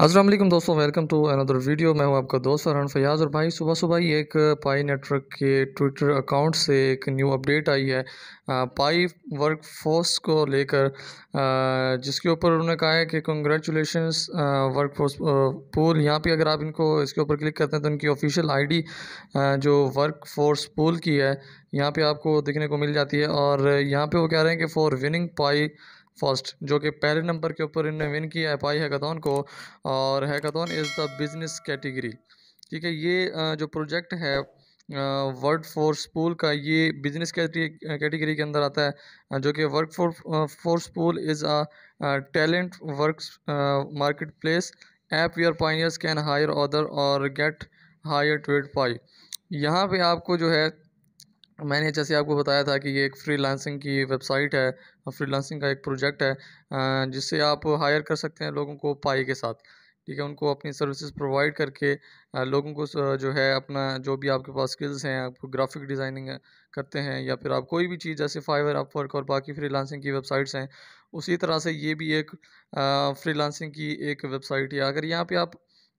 असलम दोस्तों welcome to another video मैं हूं आपका दोस्त अरहन फयाज़ और भाई सुबह सुबह ही एक पाई नेटवर्क के ट्विटर अकाउंट से एक न्यू अपडेट आई है पाई वर्क फोर्स को लेकर जिसके ऊपर उन्होंने कहा है कि कंग्रेचुलेशन वर्क फोर्स पूल यहाँ पे अगर आप इनको इसके ऊपर क्लिक करते हैं तो इनकी ऑफिशियल आईडी जो वर्क फोर्स पूल की है यहाँ पर आपको देखने को मिल जाती है और यहाँ पर वो कह रहे हैं कि फॉर विनिंग पाई फर्स्ट जो कि पहले नंबर के ऊपर इन्होंने विन किया है पाई हैकाथन को और hackathon is the business category ठीक है ये जो प्रोजेक्ट है वर्ड फॉर स्पूल का ये बिजनेस कैटेगरी के अंदर आता है जो कि work for for spool is a talent work market place app your pioneers can hire other or get hire trade Pi यहाँ पे आपको जो है मैंने जैसे आपको बताया था कि ये एक फ्रीलांसिंग की वेबसाइट है और फ्रीलांसिंग का एक प्रोजेक्ट है जिससे आप हायर कर सकते हैं लोगों को पाई के साथ ठीक है उनको अपनी सर्विसेज प्रोवाइड करके लोगों को जो है अपना जो भी आपके पास स्किल्स हैं आपको ग्राफिक डिज़ाइनिंग करते हैं या फिर आप कोई भी चीज़ जैसे फाइवर अपवर्क और बाकी फ्रीलांसिंग की वेबसाइट्स हैं उसी तरह से ये भी एक फ्रीलांसिंग की एक वेबसाइट है अगर यहाँ पे आप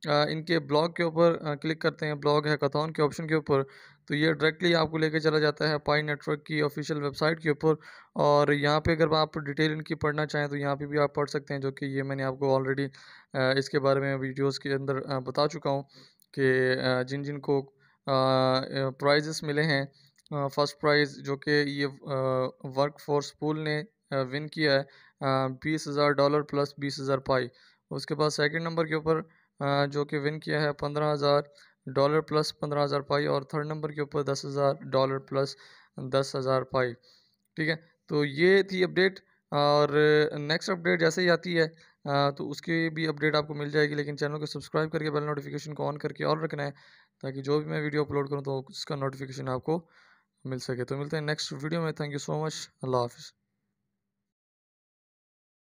इनके ब्लॉग के ऊपर क्लिक करते हैं ब्लॉग है कथान के ऑप्शन के ऊपर तो ये डायरेक्टली आपको लेके चला जाता है पाई नेटवर्क की ऑफिशियल वेबसाइट के ऊपर और यहाँ पे अगर आप डिटेल इनकी पढ़ना चाहें तो यहाँ पे भी आप पढ़ सकते हैं जो कि ये मैंने आपको ऑलरेडी इसके बारे में वीडियोस के अंदर बता चुका हूँ कि जिन जिन को प्राइजेस मिले हैं फर्स्ट प्राइज़ जो कि ये वर्क फोर्स स्कूल ने विन किया है बीस हज़ार डॉलर प्लस बीस हज़ार पाई उसके बाद सेकेंड नंबर के ऊपर जो कि विन किया है पंद्रह हज़ार डॉलर प्लस पंद्रह हज़ार पाई और थर्ड नंबर के ऊपर दस हज़ार डॉलर प्लस दस हज़ार पाई ठीक है तो ये थी अपडेट और नेक्स्ट अपडेट जैसे ही आती है तो उसकी भी अपडेट आपको मिल जाएगी लेकिन चैनल को सब्सक्राइब करके बेल नोटिफिकेशन को ऑन करके और रखना है ताकि जो भी मैं वीडियो अपलोड करूँ तो उसका नोटिफिकेशन आपको मिल सके तो मिलते हैं नेक्स्ट वीडियो में थैंक यू सो मच अल्लाह हाफिज़